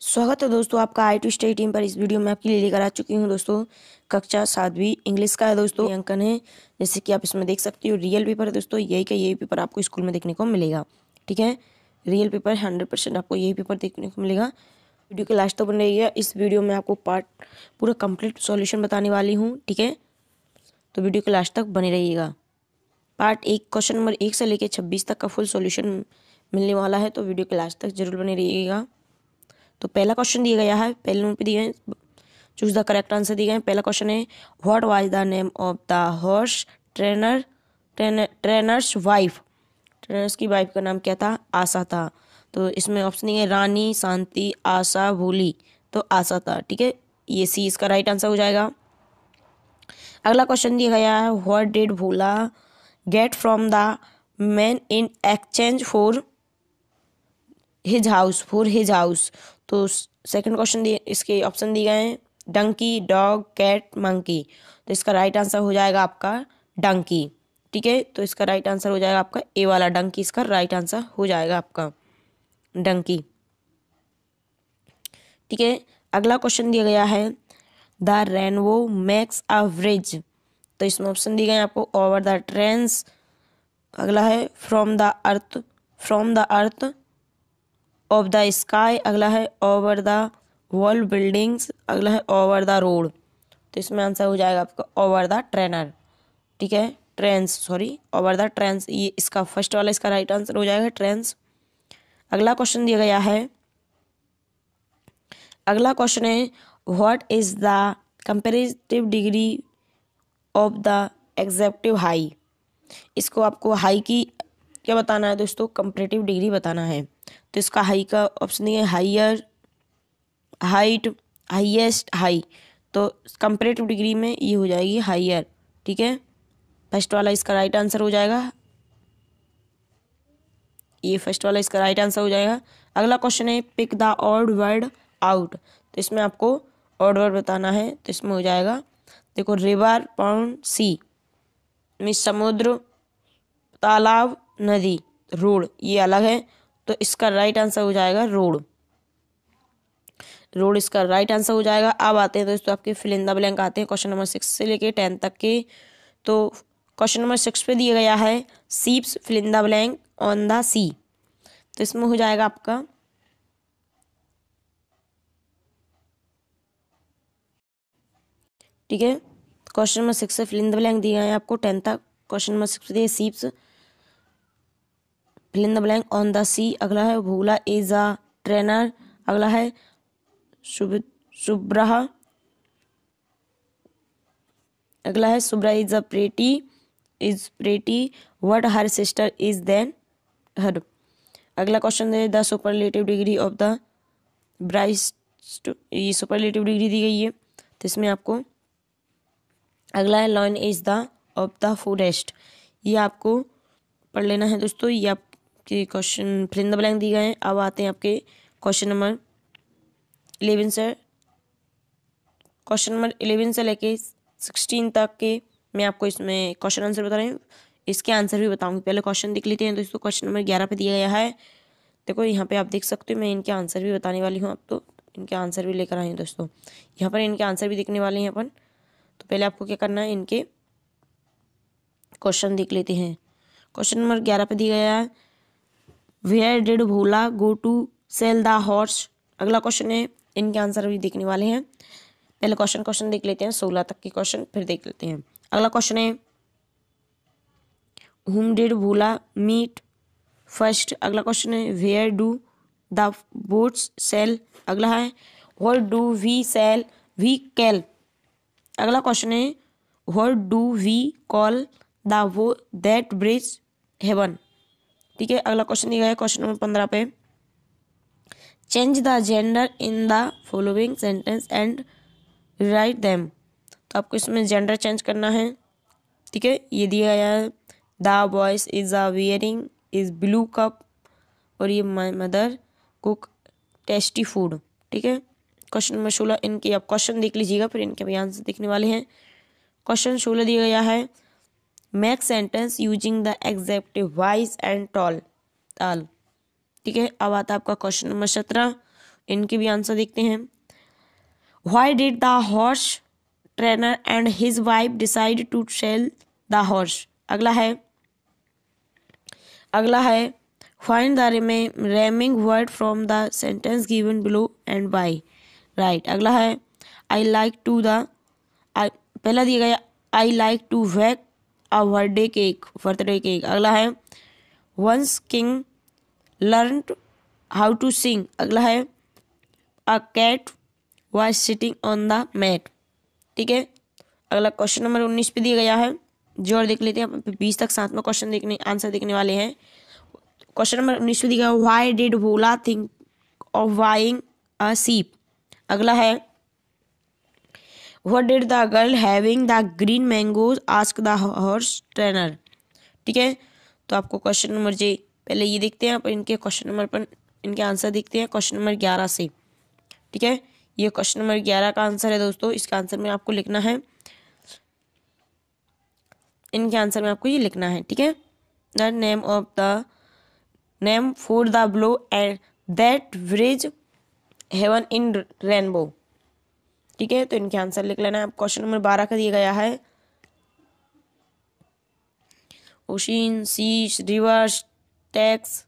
स्वागत है दोस्तों आपका आई टू स्टडी टीम पर इस वीडियो में आपके लिए लेकर आ चुकी हूँ दोस्तों कक्षा सातवीं इंग्लिश का है दोस्तों अंकन है जैसे कि आप इसमें देख सकते हो रियल पेपर है दोस्तों यही का यही पेपर आपको स्कूल में देखने को मिलेगा ठीक है रियल पेपर हंड्रेड परसेंट आपको यही पेपर देखने को मिलेगा वीडियो के लास्ट तक बन रही है इस वीडियो में आपको पार्ट पूरा कंप्लीट सॉल्यूशन बताने वाली हूँ ठीक है तो वीडियो के लास्ट तक बने रहिएगा पार्ट एक क्वेश्चन नंबर एक से लेकर छब्बीस तक का फुल सॉल्यूशन मिलने वाला है तो वीडियो के लास्ट तक जरूर बने रहिएगा तो पहला क्वेश्चन दिया गया है पहले नंबर पे दिए हैं चूज द करेक्ट आंसर दिए गए पहला क्वेश्चन है what was the name of the horse trainer trainer's wife trainer's की वाइफ का नाम क्या था आशा था तो इसमें ऑप्शन है रानी शांति आशा भोली तो आशा था ठीक है ये सी इसका राइट आंसर हो जाएगा अगला क्वेश्चन दिया गया है what did Bhola get from the man in exchange for his house for his house तो सेकंड क्वेश्चन दिए इसके ऑप्शन दिए गए हैं डंकी डॉग कैट मंकी तो इसका राइट आंसर हो जाएगा आपका डंकी ठीक है तो इसका राइट आंसर हो जाएगा आपका ए वाला डंकी इसका राइट आंसर हो जाएगा आपका डंकी ठीक है अगला क्वेश्चन दिया गया है the rainbow makes a bridge तो इसमें ऑप्शन दिए गए हैं आपको ओवर द ट्रेंस अगला है from the earth from the earth of the sky अगला है ओवर द वॉल बिल्डिंग्स अगला है ओवर द रोड तो इसमें आंसर हो जाएगा आपका ओवर द ट्रेनर ठीक है trees sorry over the trees ये इसका फर्स्ट वाला इसका राइट आंसर हो जाएगा ट्रेंस अगला क्वेश्चन दिया गया है अगला क्वेश्चन है what is the comparative degree of the adjective high इसको आपको हाई की क्या बताना है दोस्तों कंपेरेटिव डिग्री बताना है तो इसका हाई का ऑप्शन देखिए हाइयर हाइट हाइएस्ट हाई तो कंपरेटिव डिग्री में ये हो जाएगी हाइयर ठीक है फर्स्ट वाला इसका राइट आंसर हो जाएगा ये फर्स्ट वाला इसका राइट आंसर हो जाएगा अगला क्वेश्चन है pick the odd word out तो इसमें आपको ऑड वर्ड बताना है तो इसमें हो जाएगा देखो रिवर पाउंड सी मीन समुद्र तालाब नदी रोड ये अलग है तो इसका राइट आंसर हो जाएगा रोड रोड इसका राइट आंसर हो जाएगा अब आते हैं दोस्तों आपके फिलिंदा ब्लैंक आते हैं क्वेश्चन नंबर सिक्स से लेके टेन तक के तो क्वेश्चन नंबर सिक्स पे दिया गया है ships fill in the blank on the sea तो इसमें हो जाएगा आपका ठीक है क्वेश्चन नंबर सिक्स से फिलिंदा ब्लैंक दिया है आपको टेंथ तक क्वेश्चन नंबर सिक्स दिए ships fill in the blank on the sea अगला है भूला इज अ ट्रेनर अगला है सुब्रह अगला है Subra is a pretty is pretty what her sister is then her अगला क्वेश्चन है the superlative degree of the brightest ये सुपरलेटिव डिग्री दी गई है तो इसमें आपको अगला है lion is the of the forest ये आपको पढ़ लेना है दोस्तों ये आप आपके क्वेश्चन फिलिंग ब्लैंक दिए गए हैं अब आते हैं आपके क्वेश्चन नंबर इलेवन से क्वेश्चन नंबर इलेवन से लेके सिक्सटीन तक के मैं आपको इसमें क्वेश्चन आंसर बता रही हूँ इसके आंसर भी बताऊंगी पहले क्वेश्चन देख लेते हैं दोस्तों क्वेश्चन नंबर ग्यारह पे दिया गया है देखो यहाँ पे आप देख सकते हो मैं इनके आंसर भी बताने वाली हूँ आप तो इनके आंसर भी लेकर आए दोस्तों यहाँ पर इनके आंसर भी देखने वाले हैं अपन तो पहले आपको क्या करना है इनके क्वेश्चन देख लेते हैं क्वेश्चन नंबर ग्यारह पे दिया गया है where did Bhola go to sell the horse अगला क्वेश्चन है इनके आंसर अभी देखने वाले हैं पहले क्वेश्चन क्वेश्चन देख लेते हैं सोलह तक के क्वेश्चन फिर देख लेते हैं अगला क्वेश्चन है whom did Bhola meet first अगला क्वेश्चन है where do the boats sail अगला है what do we sell we call अगला क्वेश्चन है what do we call the वो दैट ब्रिज हेवन ठीक है अगला क्वेश्चन दिया गया क्वेश्चन नंबर पंद्रह पे change the gender in the following sentence and write them तो आपको इसमें जेंडर चेंज करना है ठीक है ये दिया गया है the boys is a wearing is blue cap और ये my mother cook tasty food ठीक है क्वेश्चन नंबर सोलह इनके आप क्वेश्चन देख लीजिएगा फिर इनके भी आंसर देखने वाले हैं क्वेश्चन सोलह दिया गया है make sentence using the adjective wise and tall tall ठीक है अब आता है आपका क्वेश्चन नंबर सत्रह इनके भी आंसर देखते हैं why did the horse trainer and his wife decide to sell the horse अगला है अगला है find the remaining word from the sentence given below and by write अगला है आई लाइक टू द पहला दिया गया I like to bake a birthday cake birthday cake अगला है once king learn how to sing अगला है a cat was sitting on the mat ठीक है अगला क्वेश्चन नंबर उन्नीस पे दिया गया है जो और देख लेते हैं बीस तक साथ में क्वेश्चन देखने आंसर देखने वाले हैं क्वेश्चन नंबर उन्नीस पे दिया गया why did Bhola think of buying a sheep अगला है what did the girl having the green mangoes ask the horse trainer ठीक है तो आपको क्वेश्चन नंबर जी पहले ये देखते हैं पर इनके क्वेश्चन नंबर पर इनके आंसर देखते हैं क्वेश्चन नंबर ग्यारह से ठीक है ये क्वेश्चन नंबर ग्यारह का आंसर है दोस्तों इसका आंसर में आपको लिखना है इनके आंसर में आपको ये लिखना है ठीक है the name of the name for the blow and that bridge heaven in rainbow ठीक है तो इनके आंसर लिख लेना है क्वेश्चन नंबर बारह का दिया गया है ओशीन सीश रिवर्स टैक्स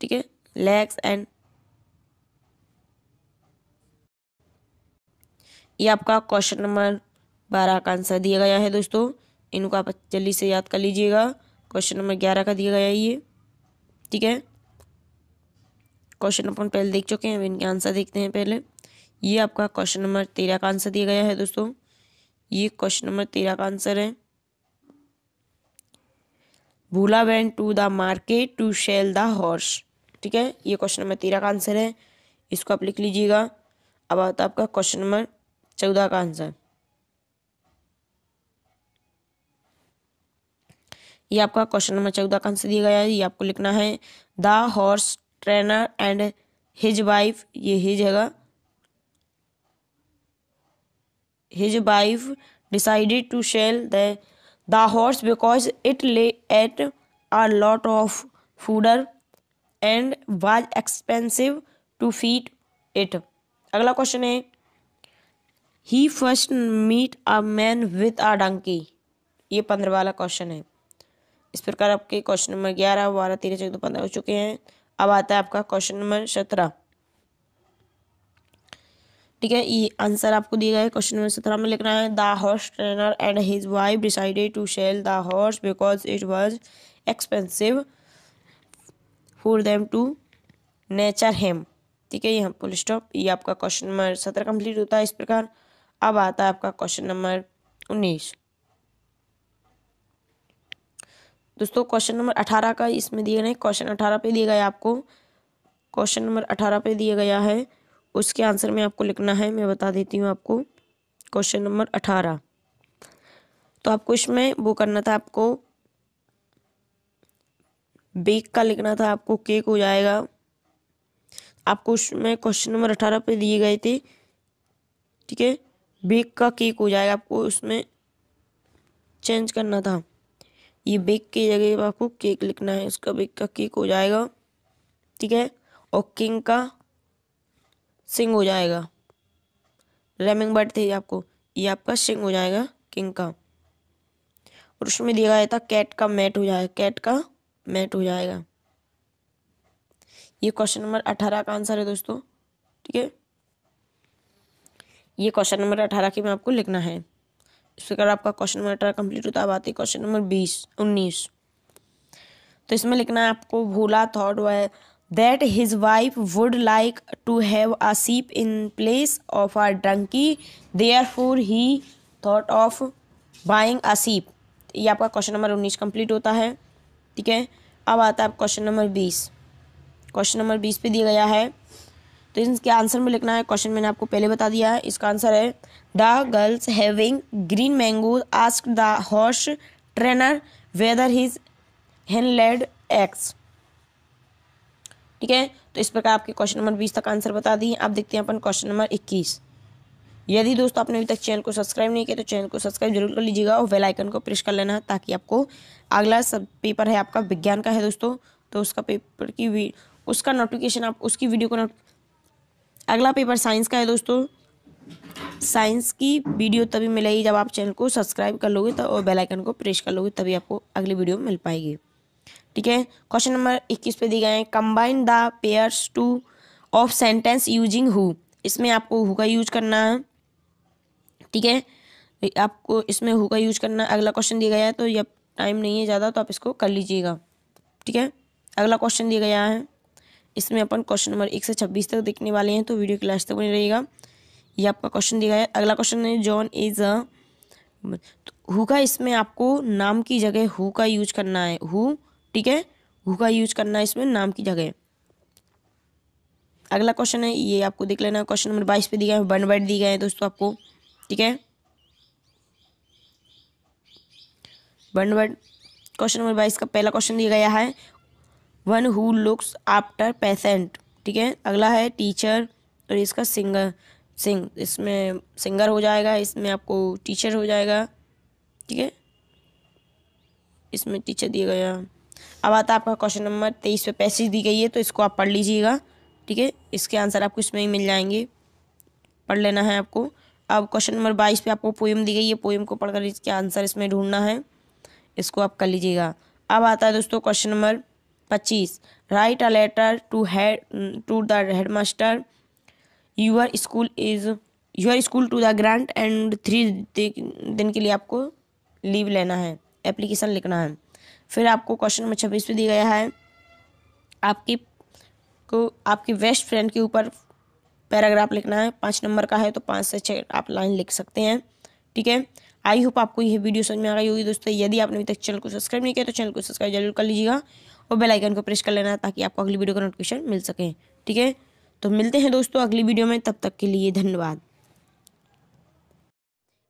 ठीक है लैक्स एंड ये आपका क्वेश्चन नंबर बारह का आंसर दिया गया है दोस्तों इनको आप जल्दी से याद कर लीजिएगा क्वेश्चन नंबर ग्यारह का दिया गया है ये ठीक है क्वेश्चन अपन पहले देख चुके हैं अब इनके आंसर देखते हैं पहले ये आपका क्वेश्चन नंबर तेरह का आंसर दिया गया है दोस्तों ये क्वेश्चन नंबर तेरह का आंसर है Bhola went to the market to sell the horse ठीक है ये क्वेश्चन नंबर तेरह का आंसर है इसको आप लिख लीजिएगा अब आता आपका क्वेश्चन नंबर चौदह का आंसर ये आपका क्वेश्चन नंबर चौदह का आंसर दिया गया है ये आपको लिखना है the horse trainer and his wife ये हिज हैगा his wife decided to sell the, the horse because it lay at a lot of fodder and was expensive to feed it अगला क्वेश्चन है he first met a man with a donkey ये पंद्रह वाला question है इस प्रकार आपके question number ग्यारह बारह तेरह चौदह पंद्रह हो चुके हैं अब आता है आपका क्वेश्चन नंबर सत्रह ठीक है ये e आंसर आपको दिया गया है क्वेश्चन नंबर सत्रह में तो लिखना है the horse trainer and his wife decided to sell the horse because it was expensive for them to nurture them ठीक है यहाँ फुल स्टॉप ये आपका क्वेश्चन नंबर सत्रह कंप्लीट होता है इस प्रकार अब आता है आपका क्वेश्चन नंबर उन्नीस दोस्तों क्वेश्चन नंबर अठारह का इसमें दिए गए क्वेश्चन अठारह पे दिया गया आपको क्वेश्चन नंबर अठारह पे दिया गया है उसके आंसर में आपको लिखना है मैं बता देती हूँ आपको क्वेश्चन नंबर अठारह तो आपको इसमें वो करना था आपको बेक का लिखना था आपको केक हो जाएगा आपको उसमें क्वेश्चन नंबर अठारह पे दिए गए थे ठीक है बेक का केक हो जाएगा आपको उसमें चेंज करना था ये बेक की जगह आपको केक लिखना है उसका बेक का केक हो जाएगा ठीक है और किंग का सिंग हो जाएगा रेमिंग बर्ड थे आपको ये आपका सिंग हो जाएगा किंग का और उसमें दिया गया था कैट का मैट हो जाएगा कैट का मैट हो जाएगा ये क्वेश्चन नंबर अठारह का आंसर है दोस्तों ठीक है ये क्वेश्चन नंबर अठारह की मैं आपको लिखना है इस प्रकार आपका क्वेश्चन नंबर अठारह कंप्लीट होता है आती है क्वेश्चन नंबर बीस उन्नीस तो इसमें लिखना है आपको Bhola thought why that his wife would like to have a sheep in place of a donkey therefore he thought of buying a sheep ये आपका क्वेश्चन नंबर उन्नीस कंप्लीट होता है ठीक है अब आता है क्वेश्चन नंबर बीस क्वेश्चन नंबर बीस पे दिया गया है तो इसके आंसर में लिखना है क्वेश्चन मैंने आपको पहले बता दिया है इसका आंसर है the girls having green mango ask the horse trainer whether his hen laid eggs ठीक है तो इस प्रकार आपके क्वेश्चन नंबर बीस तक आंसर बता दिए आप देखते हैं अपन क्वेश्चन नंबर इक्कीस यदि दोस्तों आपने अभी तक चैनल को सब्सक्राइब नहीं किया तो चैनल को सब्सक्राइब जरूर कर लीजिएगा और बेल आइकन को प्रेस कर लेना ताकि आपको अगला सब पेपर है आपका विज्ञान का है दोस्तों तो उसका पेपर की उसका नोटिफिकेशन आप उसकी वीडियो को नोट अगला पेपर साइंस का है दोस्तों साइंस की वीडियो तभी मिलेगी जब आप चैनल को सब्सक्राइब कर लोगे तो और बेलाइकन को प्रेस कर लोगे तभी आपको अगली वीडियो मिल पाएगी ठीक है क्वेश्चन नंबर इक्कीस पे दिए गए हैं combine the pairs two of sentence using who इसमें आपको हु का यूज करना है ठीक है आपको इसमें हु का यूज करना अगला क्वेश्चन दिया गया है तो जब टाइम नहीं है ज़्यादा तो आप इसको कर लीजिएगा ठीक है अगला क्वेश्चन दिया गया है इसमें अपन क्वेश्चन नंबर एक से छब्बीस तक देखने वाले हैं तो वीडियो क्लास तक बनी रहेगा ये आपका क्वेश्चन दिया गया है अगला क्वेश्चन है जॉन इज अ हु का इसमें आपको नाम की जगह हु का यूज करना है हु ठीक है हु का यूज करना है इसमें नाम की जगह अगला क्वेश्चन है ये आपको देख लेना क्वेश्चन नंबर बाईस पे दिए गए वन वर्ड दिए गए हैं दोस्तों आपको ठीक है वन वर्ड क्वेश्चन नंबर बाईस का पहला क्वेश्चन दिया गया है one who looks after patient ठीक है अगला है टीचर और इसका सिंगर सिंग इसमें सिंगर हो जाएगा इसमें आपको टीचर हो जाएगा ठीक है इसमें टीचर दिया गया अब आता है आपका क्वेश्चन नंबर तेईस पे पैसेज दी गई है तो इसको आप पढ़ लीजिएगा ठीक है इसके आंसर आपको इसमें ही मिल जाएंगे पढ़ लेना है आपको अब क्वेश्चन नंबर बाईस पे आपको पोएम दी गई है पोएम को पढ़कर इसके आंसर इसमें ढूंढना है इसको आप कर लीजिएगा अब आता है दोस्तों क्वेश्चन नंबर पच्चीस write a letter to head to the headmaster your school is your school to the grant and three दिन के लिए आपको लीव लेना है एप्लीकेशन लिखना है फिर आपको क्वेश्चन नंबर छब्बीस भी दिया गया है आपकी को आपकी बेस्ट फ्रेंड के ऊपर पैराग्राफ लिखना है पाँच नंबर का है तो पाँच से छः आप लाइन लिख सकते हैं ठीक है आई होप आपको यह वीडियो समझ में आ गई होगी दोस्तों यदि आपने अभी तक चैनल को सब्सक्राइब नहीं किया तो चैनल को सब्सक्राइब जरूर कर लीजिएगा और बेल आइकन को प्रेस कर लेना ताकि आपको अगली वीडियो का नोटिफिकेशन मिल सके ठीक है तो मिलते हैं दोस्तों अगली वीडियो में तब तक के लिए धन्यवाद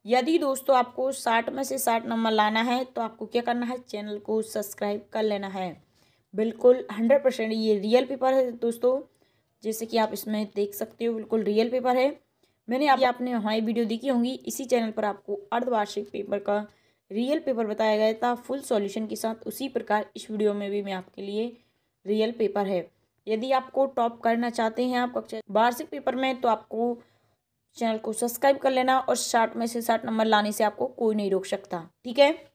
यदि दोस्तों आपको साठ में से साठ नंबर लाना है तो आपको क्या करना है चैनल को सब्सक्राइब कर लेना है बिल्कुल हंड्रेड परसेंट ये रियल पेपर है दोस्तों जैसे कि आप इसमें देख सकते हो बिल्कुल रियल पेपर है मैंने आप आपने हमारी वीडियो देखी होंगी इसी चैनल पर आपको अर्धवार्षिक पेपर का रियल पेपर बताया गया था फुल सॉल्यूशन के साथ उसी प्रकार इस वीडियो में भी मैं आपके लिए रियल पेपर है यदि आपको टॉप करना चाहते हैं आप कक्षा वार्षिक पेपर में तो आपको चैनल को सब्सक्राइब कर लेना और शार्ट में से शार्ट नंबर लाने से आपको कोई नहीं रोक सकता ठीक है